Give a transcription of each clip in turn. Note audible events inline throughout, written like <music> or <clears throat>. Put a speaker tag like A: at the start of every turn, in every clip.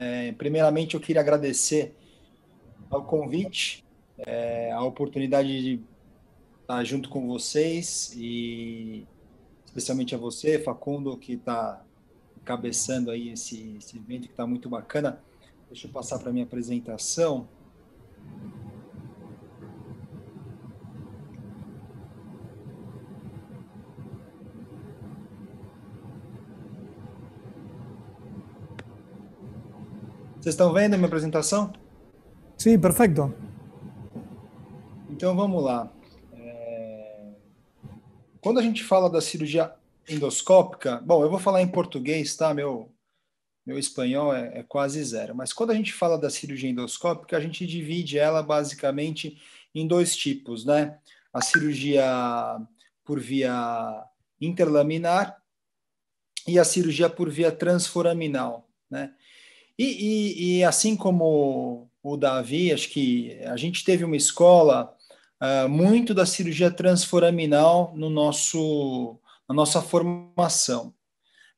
A: É, primeiramente, eu queria agradecer ao convite, é, a oportunidade de estar junto com vocês e especialmente a você, Facundo, que está cabeçando aí esse, esse evento que está muito bacana. Deixa eu passar para minha apresentação. Vocês estão vendo minha apresentação? Sim, perfeito. Então vamos lá. É... Quando a gente fala da cirurgia endoscópica, bom, eu vou falar em português, tá? Meu, meu espanhol é, é quase zero. Mas quando a gente fala da cirurgia endoscópica, a gente divide ela basicamente em dois tipos, né? A cirurgia por via interlaminar e a cirurgia por via transforaminal, né? E, e, e, assim como o Davi, acho que a gente teve uma escola uh, muito da cirurgia transforaminal no nosso, na nossa formação.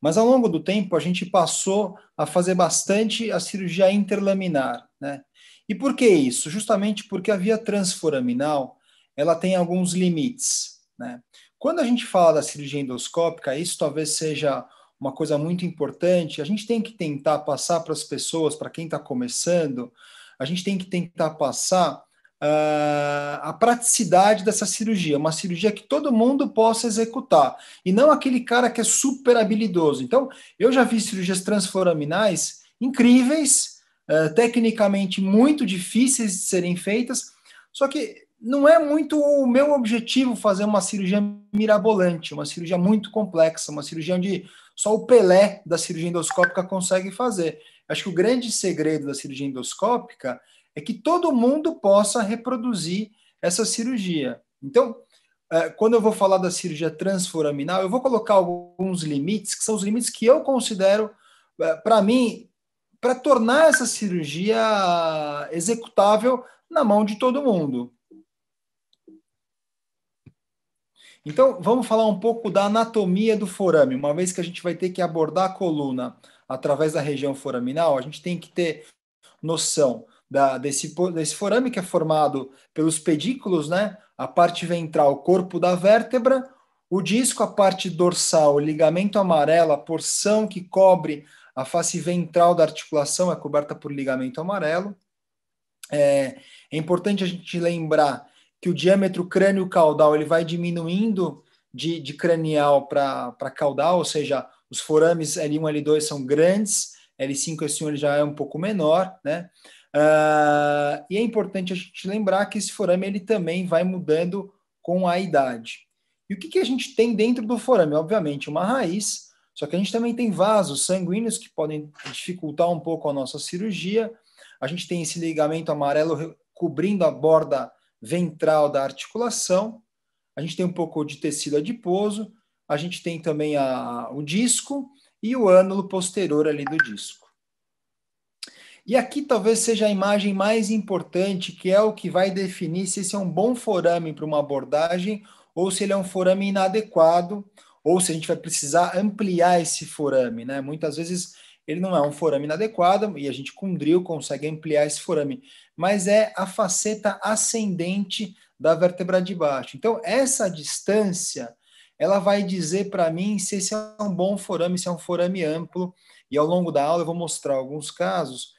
A: Mas ao longo do tempo, a gente passou a fazer bastante a cirurgia interlaminar. Né? E por que isso? Justamente porque a via transforaminal ela tem alguns limites. Né? Quando a gente fala da cirurgia endoscópica, isso talvez seja uma coisa muito importante. A gente tem que tentar passar para as pessoas, para quem está começando, a gente tem que tentar passar uh, a praticidade dessa cirurgia, uma cirurgia que todo mundo possa executar, e não aquele cara que é super habilidoso. Então, eu já vi cirurgias transforaminais incríveis, uh, tecnicamente muito difíceis de serem feitas, só que não é muito o meu objetivo fazer uma cirurgia mirabolante, uma cirurgia muito complexa, uma cirurgia onde só o Pelé da cirurgia endoscópica consegue fazer. Acho que o grande segredo da cirurgia endoscópica é que todo mundo possa reproduzir essa cirurgia. Então, é, quando eu vou falar da cirurgia transforaminal, eu vou colocar alguns limites, que são os limites que eu considero, é, para mim, para tornar essa cirurgia executável na mão de todo mundo. Então, vamos falar um pouco da anatomia do forame, uma vez que a gente vai ter que abordar a coluna através da região foraminal, a gente tem que ter noção da, desse, desse forame que é formado pelos pedículos, né? A parte ventral, o corpo da vértebra, o disco, a parte dorsal, o ligamento amarelo, a porção que cobre a face ventral da articulação é coberta por ligamento amarelo. É, é importante a gente lembrar que o diâmetro crânio-caudal ele vai diminuindo de, de cranial para caudal, ou seja, os forames L1 L2 são grandes, L5 S1 ele já é um pouco menor, né? Uh, e é importante a gente lembrar que esse forame ele também vai mudando com a idade. E o que, que a gente tem dentro do forame? Obviamente, uma raiz, só que a gente também tem vasos sanguíneos que podem dificultar um pouco a nossa cirurgia. A gente tem esse ligamento amarelo cobrindo a borda ventral da articulação, a gente tem um pouco de tecido adiposo, a gente tem também a, o disco e o ânulo posterior ali do disco. E aqui talvez seja a imagem mais importante, que é o que vai definir se esse é um bom forame para uma abordagem ou se ele é um forame inadequado, ou se a gente vai precisar ampliar esse forame, né? Muitas vezes ele não é um forame inadequado e a gente com drill consegue ampliar esse forame, mas é a faceta ascendente da vértebra de baixo. Então, essa distância, ela vai dizer para mim se esse é um bom forame, se é um forame amplo, e ao longo da aula eu vou mostrar alguns casos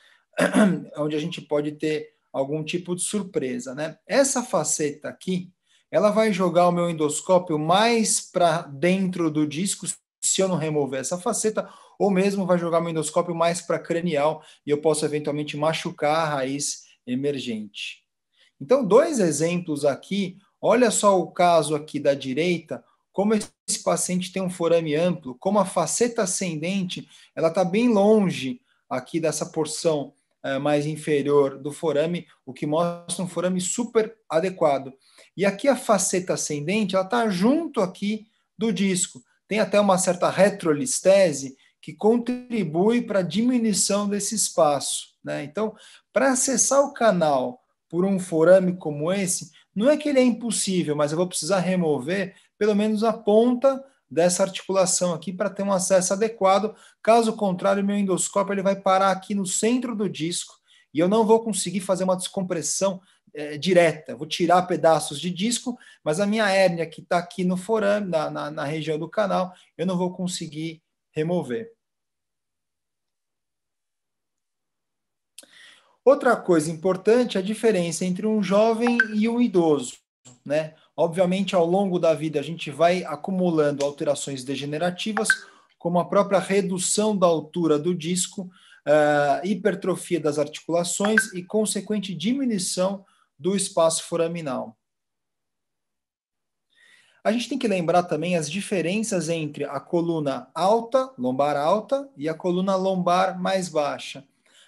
A: <clears throat> onde a gente pode ter algum tipo de surpresa, né? Essa faceta aqui, ela vai jogar o meu endoscópio mais para dentro do disco, se eu não remover essa faceta, ou mesmo vai jogar o endoscópio mais para cranial e eu posso eventualmente machucar a raiz emergente. Então, dois exemplos aqui. Olha só o caso aqui da direita, como esse paciente tem um forame amplo, como a faceta ascendente ela está bem longe aqui dessa porção é, mais inferior do forame, o que mostra um forame super adequado. E aqui a faceta ascendente ela está junto aqui do disco. Tem até uma certa retrolistese, que contribui para a diminuição desse espaço. Né? Então, para acessar o canal por um forame como esse, não é que ele é impossível, mas eu vou precisar remover pelo menos a ponta dessa articulação aqui para ter um acesso adequado. Caso contrário, meu endoscópio ele vai parar aqui no centro do disco e eu não vou conseguir fazer uma descompressão é, direta. Vou tirar pedaços de disco, mas a minha hérnia que está aqui no forame, na, na, na, região do canal, eu não vou conseguir remover. Outra coisa importante é a diferença entre um jovem e um idoso, né? Obviamente, ao longo da vida, a gente vai acumulando alterações degenerativas, como a própria redução da altura do disco, uh, hipertrofia das articulações e consequente diminuição do espaço foraminal. A gente tem que lembrar também as diferenças entre a coluna alta, lombar alta, e a coluna lombar mais baixa.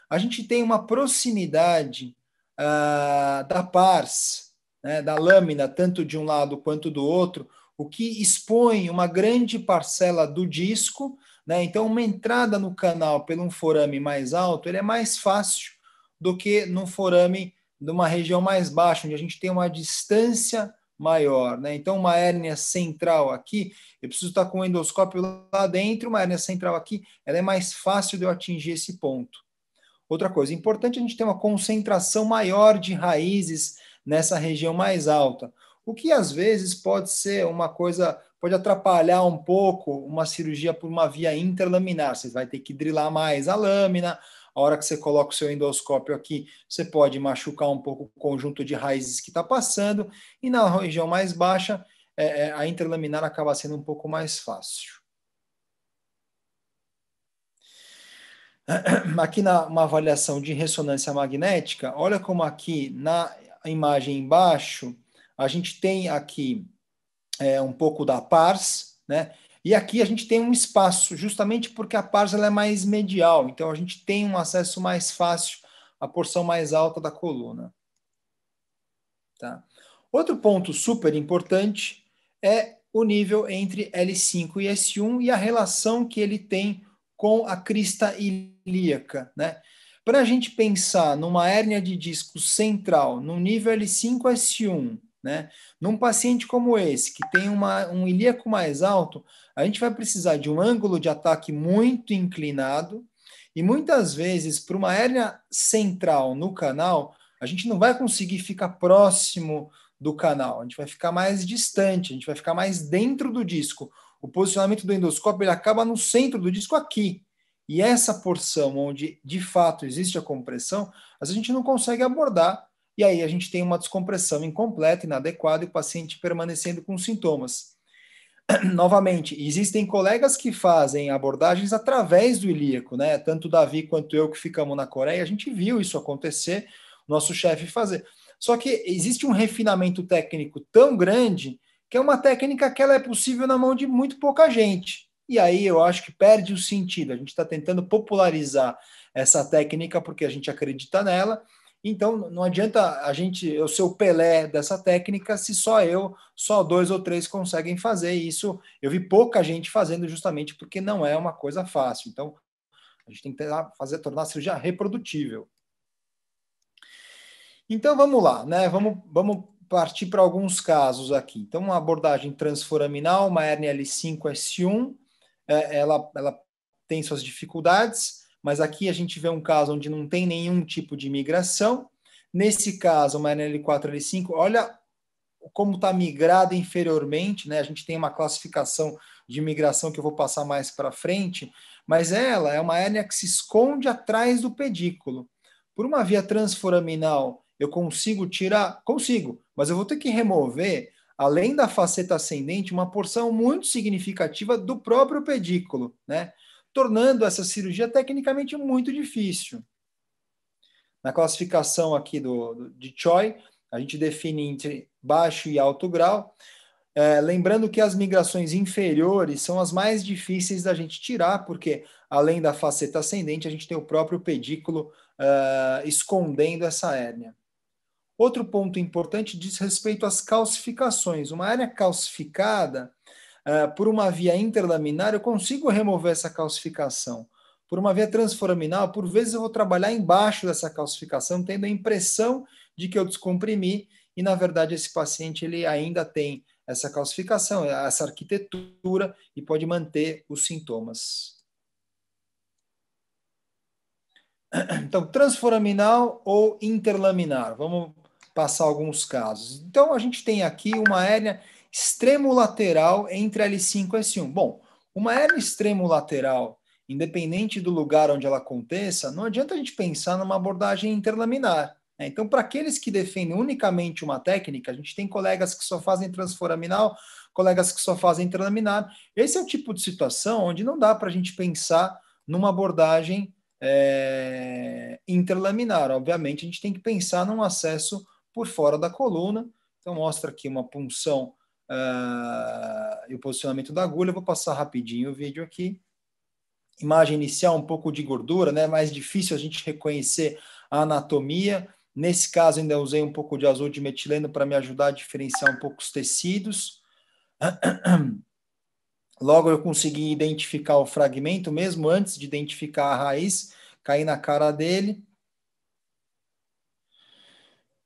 A: A gente tem uma proximidade uh, da pars, né, da lâmina, tanto de um lado quanto do outro, o que expõe uma grande parcela do disco. Né? Então, uma entrada no canal pelo um forame mais alto ele é mais fácil do que num forame de uma região mais baixa, onde a gente tem uma distância maior, né? Então, uma hérnia central aqui, eu preciso estar com o endoscópio lá dentro, uma hérnia central aqui, ela é mais fácil de eu atingir esse ponto. Outra coisa importante, a gente tem uma concentração maior de raízes nessa região mais alta, o que às vezes pode ser uma coisa, pode atrapalhar um pouco uma cirurgia por uma via interlaminar. Você vai ter que drilar mais a lâmina, a hora que você coloca o seu endoscópio aqui, você pode machucar um pouco o conjunto de raízes que está passando, e na região mais baixa, é, é, a interlaminar acaba sendo um pouco mais fácil. <clears throat> Aqui na uma avaliação de ressonância magnética, olha como aqui na imagem embaixo, a gente tem aqui é, um pouco da pars, né? E aqui a gente tem um espaço, justamente porque a parsa é mais medial, então a gente tem um acesso mais fácil à porção mais alta da coluna. Tá? Outro ponto super importante é o nível entre L5 e S1 e a relação que ele tem com a crista ilíaca. Né? Para a gente pensar numa hérnia de disco central no nível L5-S1, né? num paciente como esse, que tem uma, um ilíaco mais alto, a gente vai precisar de um ângulo de ataque muito inclinado e muitas vezes para uma hérnia central no canal, a gente não vai conseguir ficar próximo do canal, a gente vai ficar mais distante, a gente vai ficar mais dentro do disco. O posicionamento do endoscópio ele acaba no centro do disco aqui. E essa porção onde de fato existe a compressão, a gente não consegue abordar e aí a gente tem uma descompressão incompleta, inadequada e o paciente permanecendo com sintomas. <clears throat> novamente, existem colegas que fazem abordagens através do ilíaco, né? Tanto Davi quanto eu que ficamos na Coreia, a gente viu isso acontecer, nosso chefe fazer. Só que existe um refinamento técnico tão grande que é uma técnica que ela é possível na mão de muito pouca gente. E aí eu acho que perde o sentido. A gente está tentando popularizar essa técnica porque a gente acredita nela então, não adianta a gente, eu ser o Pelé dessa técnica, se só eu, só dois ou três conseguem fazer isso. Eu vi pouca gente fazendo justamente porque não é uma coisa fácil. Então, a gente tem que tentar fazer, tornar a cirurgia reprodutível. Então, vamos lá, né? Vamos, vamos partir para alguns casos aqui. Então, uma abordagem transforaminal, uma hernia L5-S1, é, ela, ela tem suas dificuldades, mas aqui a gente vê um caso onde não tem nenhum tipo de migração. Nesse caso, uma NL4, L5, olha como está migrada inferiormente, né? A gente tem uma classificação de migração que eu vou passar mais para frente, mas ela é uma hérnia que se esconde atrás do pedículo. Por uma via transforaminal, eu consigo tirar? Consigo, mas eu vou ter que remover, além da faceta ascendente, uma porção muito significativa do próprio pedículo, né? tornando essa cirurgia tecnicamente muito difícil. Na classificação aqui do, do de Choi, a gente define entre baixo e alto grau. É, lembrando que as migrações inferiores são as mais difíceis da gente tirar, porque além da faceta ascendente, a gente tem o próprio pedículo uh, escondendo essa hérnia. Outro ponto importante diz respeito às calcificações. Uma hérnia calcificada eh, por uma via interlaminar, eu consigo remover essa calcificação. Por uma via transforaminal, por vezes eu vou trabalhar embaixo dessa calcificação, tendo a impressão de que eu descomprimi e, na verdade, esse paciente ele ainda tem essa calcificação, essa arquitetura e pode manter os sintomas. <clears throat> Então, transforaminal ou interlaminar. Vamos passar alguns casos. Então, a gente tem aqui uma hérnia extremo lateral entre L5 e S1. Bom, uma hernia extremo lateral, independente do lugar onde ela aconteça, não adianta a gente pensar numa abordagem interlaminar. Né? Então, para aqueles que defendem unicamente uma técnica, a gente tem colegas que só fazem transforaminal, colegas que só fazem interlaminar. Esse é o tipo de situação onde não dá para a gente pensar numa abordagem é, interlaminar. Obviamente, a gente tem que pensar num acesso por fora da coluna. Então, mostra aqui uma punção uh, e o posicionamento da agulha. Eu vou passar rapidinho o vídeo aqui. Imagem inicial, um pouco de gordura, né? Mais difícil a gente reconhecer a anatomia. Nesse caso, ainda usei um pouco de azul de metileno para me ajudar a diferenciar um pouco os tecidos. <clears throat> Logo eu consegui identificar o fragmento, mesmo antes de identificar a raiz, cair na cara dele.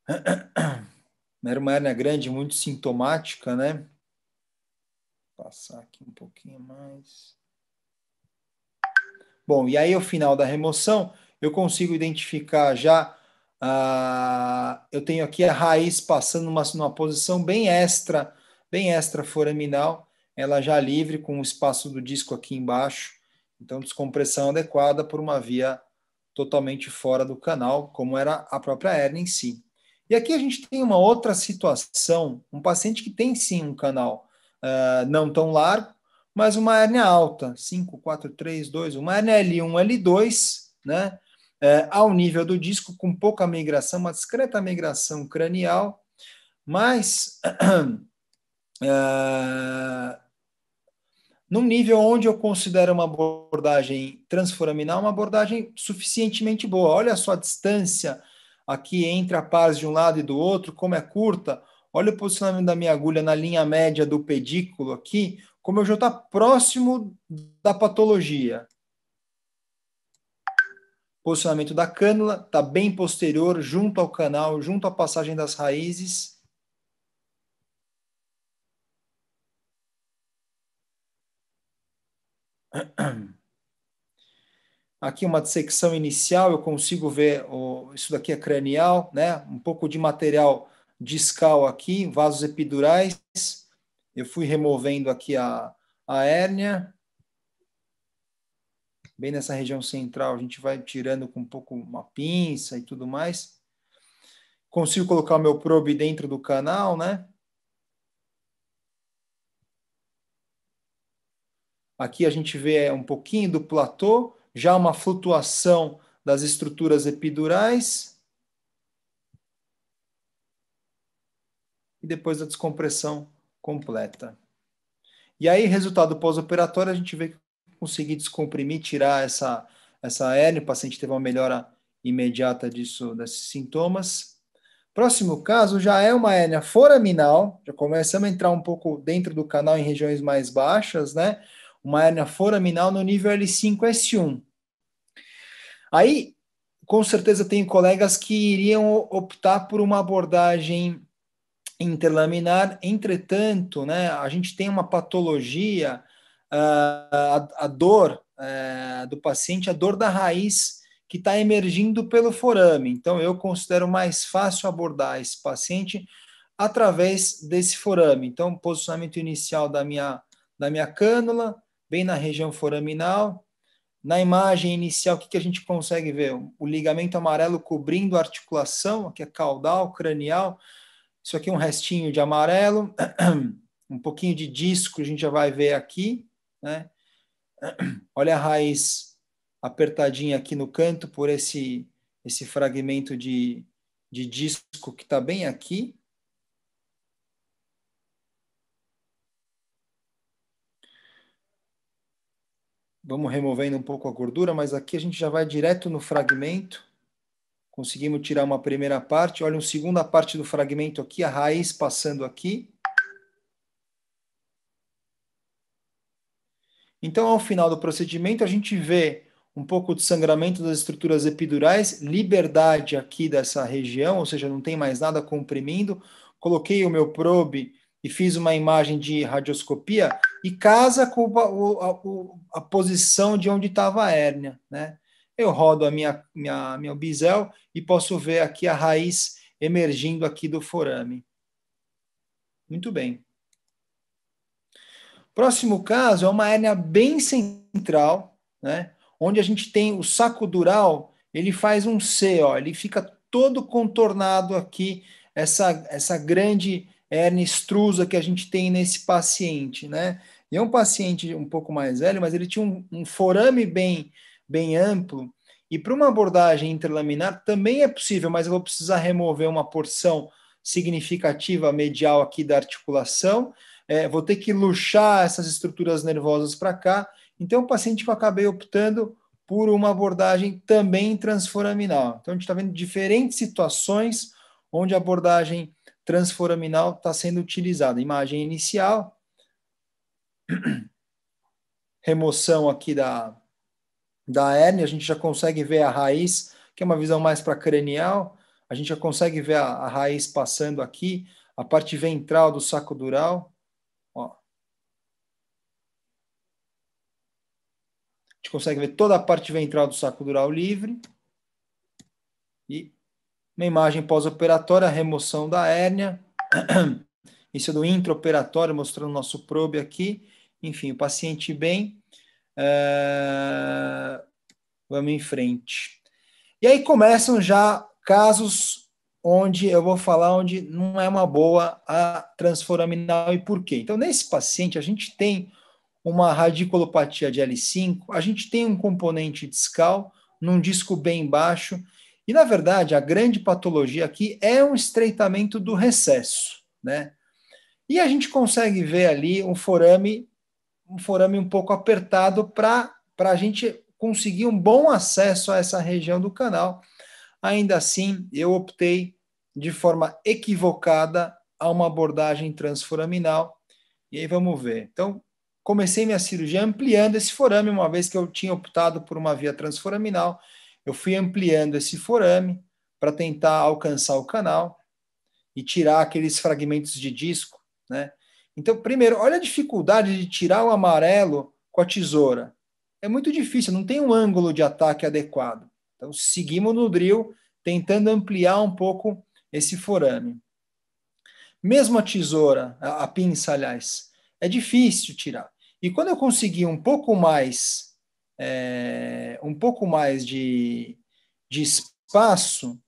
A: <clears throat> Era uma hérnia grande, muito sintomática, né? Vou passar aqui um pouquinho mais. Bom, e aí ao final da remoção, eu consigo identificar já. eu tenho aqui a raiz passando numa, numa posição bem extra, bem extra foraminal, ela já livre com o espaço do disco aqui embaixo. Então, descompressão adequada por uma via totalmente fora do canal, como era a própria hernia em si. E aqui a gente tem uma outra situação, um paciente que tem sim um canal uh, não tão largo, mas uma hernia alta, 5, 4, 3, 2, uma hernia L1, L2, né? Uh, ao nível do disco, com pouca migração, uma discreta migração cranial, mas uh, <clears throat> num nível onde eu considero uma abordagem transforaminal uma abordagem suficientemente boa. Olha só a distância aqui entre a paz de um lado e do outro, como é curta, olha o posicionamento da minha agulha na linha média do pedículo aqui, como eu já estou tá próximo da patologia. Posicionamento da cânula está bem posterior, junto ao canal, junto à passagem das raízes. <clears throat> Aqui uma dissecção inicial, eu consigo ver, isso daqui é cranial, né? um pouco de material discal aqui, vasos epidurais. Eu fui removendo aqui a, a hérnia. Bem nessa região central, a gente vai tirando com um pouco uma pinça e tudo mais. Consigo colocar o meu probe dentro do canal, né? Aqui a gente vê um pouquinho do platô já uma flutuação das estruturas epidurais. E depois da descompressão completa. E aí, resultado pós-operatório, a gente vê que consegui descomprimir, tirar essa, essa hérnia, o paciente teve uma melhora imediata disso, desses sintomas. Próximo caso já é uma hérnia foraminal, já começamos a entrar um pouco dentro do canal em regiões mais baixas, né? uma hérnia foraminal no nível L5-S1. Aí, com certeza, tem colegas que iriam optar por uma abordagem interlaminar, entretanto, né, a gente tem uma patologia, ah, a, a dor a, eh, do paciente, a dor da raiz que está emergindo pelo forame. Então, eu considero mais fácil abordar esse paciente através desse forame. Então, posicionamento inicial da minha, da minha cânula, bem na região foraminal. Na imagem inicial, o que, que a gente consegue ver? O ligamento amarelo cobrindo a articulação, aqui é caudal, cranial. Isso aqui é um restinho de amarelo, <clears throat> um pouquinho de disco, a gente já vai ver aqui. Né? <clears throat> Olha a raiz apertadinha aqui no canto por esse, esse fragmento de, de disco que está bem aqui. Vamos removendo um pouco a gordura, mas aqui a gente já vai direto no fragmento. Conseguimos tirar uma primeira parte. Olha, uma segunda parte do fragmento aqui, a raiz passando aqui. Então, ao final do procedimento, a gente vê um pouco de sangramento das estruturas epidurais, liberdade aqui dessa região, ou seja, não tem mais nada comprimindo. Coloquei o meu probe e fiz uma imagem de radioscopia e casa com a, a, a posição de onde estava a hérnia, né? Eu rodo a minha, minha, minha bisel e posso ver aqui a raiz emergindo aqui do forame. Muito bem. Próximo caso é uma hérnia bem central, né? Onde a gente tem o saco dural, ele faz um C, ó, ele fica todo contornado aqui, essa, essa grande hernia extrusa que a gente tem nesse paciente, né? E é um paciente um pouco mais velho, mas ele tinha um, um forame bem, bem amplo. E para uma abordagem interlaminar também é possível, mas eu vou precisar remover uma porção significativa medial aqui da articulação. É, vou ter que luxar essas estruturas nervosas para cá. Então, o é paciente que eu acabei optando por uma abordagem também transforaminal. Então, a gente está vendo diferentes situações onde a abordagem transforaminal está sendo utilizada. Imagem inicial, remoção aqui da, da hérnia, a gente já consegue ver a raiz, que é uma visão mais para cranial, a gente já consegue ver a, a, raiz passando aqui, a parte ventral do saco dural. Ó. A gente consegue ver toda a parte ventral do saco dural livre. E uma imagem pós-operatória, remoção da hérnia, <clears throat> isso é do intraoperatório, mostrando o nosso probe aqui, enfim, o paciente bem, é, vamos em frente. E aí começam já casos onde eu vou falar onde não é uma boa a transforaminal e por quê. Então, nesse paciente, a gente tem uma radiculopatia de L5, a gente tem um componente discal num disco bem baixo, e, na verdade, a grande patologia aqui é um estreitamento do recesso, né? E a gente consegue ver ali um forame, um forame um pouco apertado para a gente conseguir um bom acesso a essa região do canal. Ainda assim, eu optei de forma equivocada a uma abordagem transforaminal. E aí vamos ver. Então, comecei minha cirurgia ampliando esse forame, uma vez que eu tinha optado por uma via transforaminal eu fui ampliando esse forame para tentar alcançar o canal e tirar aqueles fragmentos de disco, né? Então, primeiro, olha a dificuldade de tirar o amarelo com a tesoura. É muito difícil, não tem um ângulo de ataque adequado. Então, seguimos no drill, tentando ampliar um pouco esse forame. Mesmo a tesoura, a, a pinça, aliás, é difícil tirar. E quando eu consegui um pouco mais é, um pouco mais de, de espaço,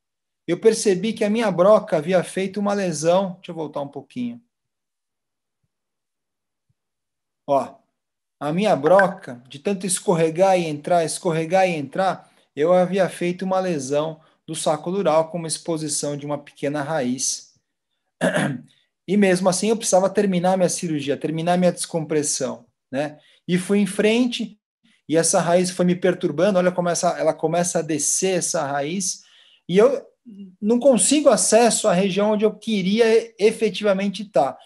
A: eu percebi que a minha broca havia feito uma lesão. Deixa eu voltar um pouquinho. Ó, a minha broca, de tanto escorregar e entrar, escorregar e entrar, eu havia feito uma lesão do saco dural com uma exposição de uma pequena raiz. E mesmo assim eu precisava terminar minha cirurgia, terminar minha descompressão, né? E fui em frente, e essa raiz foi me perturbando. Olha como essa, ela começa a descer essa raiz, e eu não consigo acesso à região onde eu queria efetivamente estar. Tá.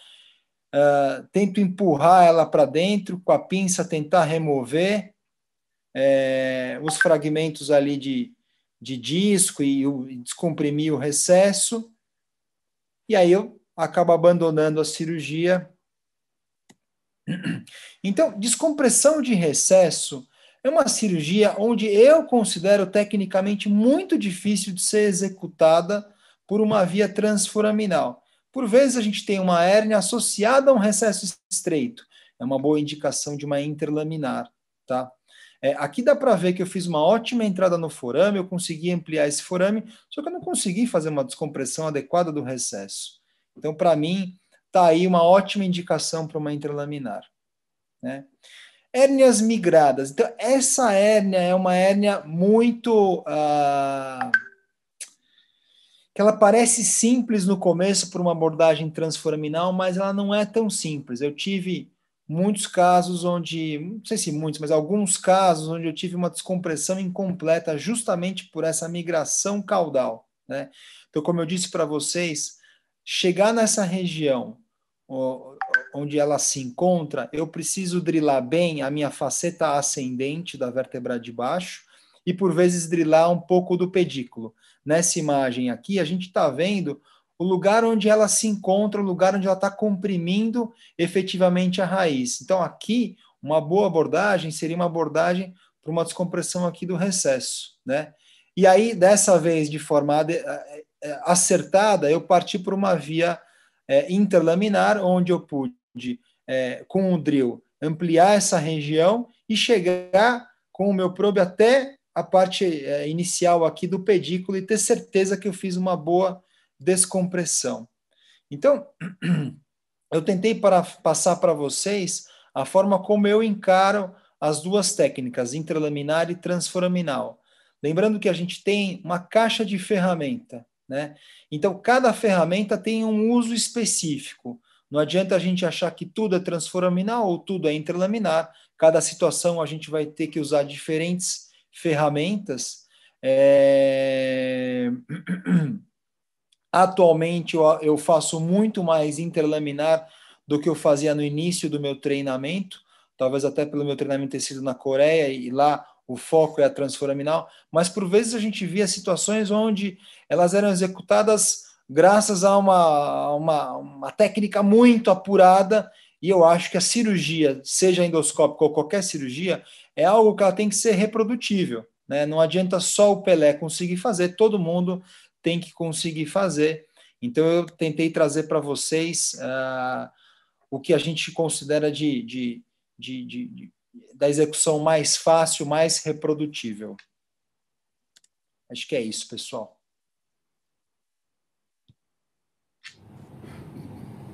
A: Uh, tento empurrar ela para dentro com a pinça, tentar remover é, os fragmentos ali de, de disco e, o, e descomprimir o recesso. E aí eu acabo abandonando a cirurgia. Então, descompressão de recesso é uma cirurgia onde eu considero tecnicamente muito difícil de ser executada por uma via transforaminal. Por vezes a gente tem uma hérnia associada a um recesso estreito. É uma boa indicação de uma interlaminar, tá? É, aqui dá para ver que eu fiz uma ótima entrada no forame, eu consegui ampliar esse forame, só que eu não consegui fazer uma descompressão adequada do recesso. Então, para mim, tá aí uma ótima indicação para uma interlaminar. Né? Hérnias migradas. Então, essa hérnia é uma hérnia muito. Ah, que ela parece simples no começo por uma abordagem transforaminal, mas ela não é tão simples. Eu tive muitos casos onde, não sei se muitos, mas alguns casos onde eu tive uma descompressão incompleta justamente por essa migração caudal. Né? Então, como eu disse para vocês, chegar nessa região, onde ela se encontra, eu preciso drilar bem a minha faceta ascendente da vértebra de baixo e, por vezes, drilar um pouco do pedículo. Nessa imagem aqui, a gente está vendo o lugar onde ela se encontra, o lugar onde ela está comprimindo efetivamente a raiz. Então, aqui, uma boa abordagem seria uma abordagem para uma descompressão aqui do recesso, né? E aí, dessa vez, de forma é, acertada, eu parti para uma via é, interlaminar, onde eu pude de, é, com o drill, ampliar essa região e chegar com o meu probe até a parte é, inicial aqui do pedículo e ter certeza que eu fiz uma boa descompressão. Então, <clears throat> eu tentei para, passar para vocês a forma como eu encaro as duas técnicas, intralaminar e transforaminal. Lembrando que a gente tem uma caixa de ferramenta, né? Então, cada ferramenta tem um uso específico. Não adianta a gente achar que tudo é transforaminal ou tudo é interlaminar. Cada situação a gente vai ter que usar diferentes ferramentas. É... <clears throat> Atualmente eu faço muito mais interlaminar do que eu fazia no início do meu treinamento, talvez até pelo meu treinamento ter sido na Coreia e lá o foco é a transforaminal, mas por vezes a gente via situações onde elas eram executadas graças a uma, uma, uma técnica muito apurada. E eu acho que a cirurgia, seja endoscópica ou qualquer cirurgia, é algo que ela tem que ser reprodutível. Né? Não adianta só o Pelé conseguir fazer, todo mundo tem que conseguir fazer. Então, eu tentei trazer para vocês uh, o que a gente considera de, de, de, de, da execução mais fácil, mais reprodutível. Acho que é isso, pessoal.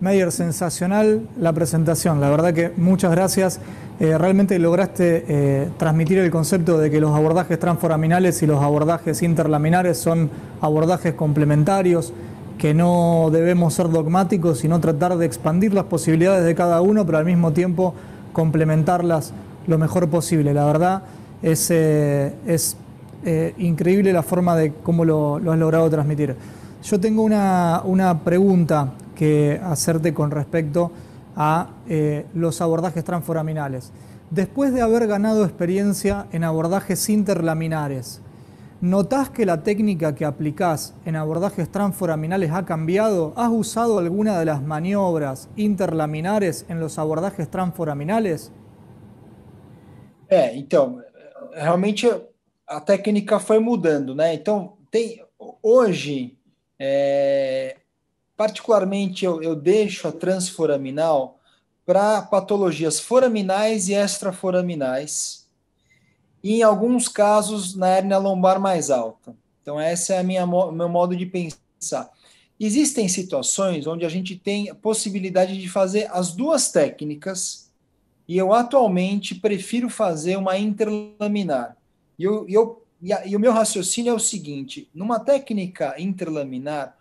A: Meyer, sensacional la presentación. La verdad que muchas gracias. Eh, realmente lograste eh, transmitir el concepto de que los abordajes transforaminales y los abordajes interlaminares son abordajes complementarios, que no debemos ser dogmáticos, sino tratar de expandir las posibilidades de cada uno, pero al mismo tiempo complementarlas lo mejor posible. La verdad es, eh, increíble la forma de cómo lo, has logrado transmitir. Yo tengo una, una pregunta que hacerte con respecto a eh, los abordajes transforaminales. Después de haber ganado experiencia en abordajes interlaminares, ¿notás que la técnica que aplicás en abordajes transforaminales ha cambiado? ¿Has usado alguna de las maniobras interlaminares en los abordajes transforaminales? É, entonces realmente la técnica fue mudando, ¿no? Entonces, hoy Particularmente, eu, eu deixo a transforaminal para patologias foraminais e extraforaminais, e em alguns casos na hérnia lombar mais alta. Então, esse é a minha, meu modo de pensar. Existem situações onde a gente tem a possibilidade de fazer as duas técnicas, e eu atualmente prefiro fazer uma interlaminar. E, eu, eu e, a, e o meu raciocínio é o seguinte: numa técnica interlaminar,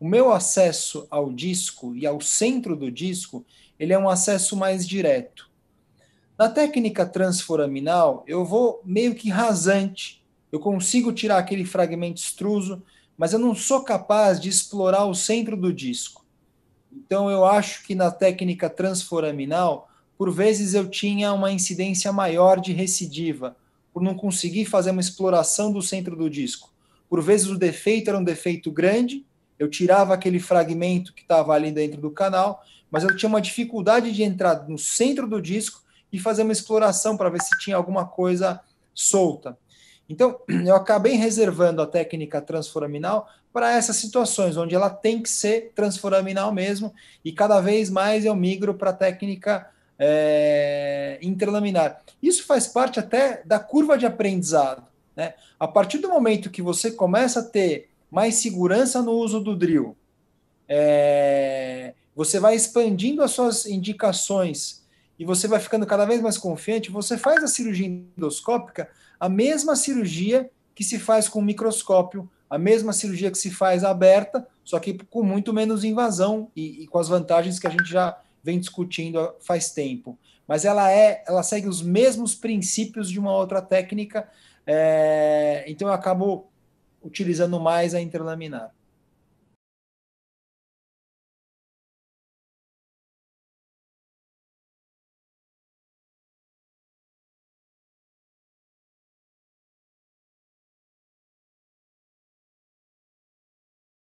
A: o meu acesso ao disco e ao centro do disco, ele é um acesso mais direto. Na técnica transforaminal, eu vou meio que rasante. Eu consigo tirar aquele fragmento extruso, mas eu não sou capaz de explorar o centro do disco. Então eu acho que na técnica transforaminal, por vezes eu tinha uma incidência maior de recidiva, por não conseguir fazer uma exploração do centro do disco. Por vezes o defeito era um defeito grande eu tirava aquele fragmento que estava ali dentro do canal, mas eu tinha uma dificuldade de entrar no centro do disco e fazer uma exploração para ver se tinha alguma coisa solta. Então, <clears throat> eu acabei reservando a técnica transforaminal para essas situações, onde ela tem que ser transforaminal mesmo, e cada vez mais eu migro para a técnica é, interlaminar. Isso faz parte até da curva de aprendizado. Né? A partir do momento que você começa a ter mais segurança no uso do drill. É, você vai expandindo as suas indicações e você vai ficando cada vez mais confiante. Você faz a cirurgia endoscópica, a mesma cirurgia que se faz com microscópio, a mesma cirurgia que se faz aberta, só que com muito menos invasão e, e com as vantagens que a gente já vem discutindo faz tempo. Mas ela é, ela segue os mesmos princípios de uma outra técnica. É, então eu acabo utilizando mais a interlaminar.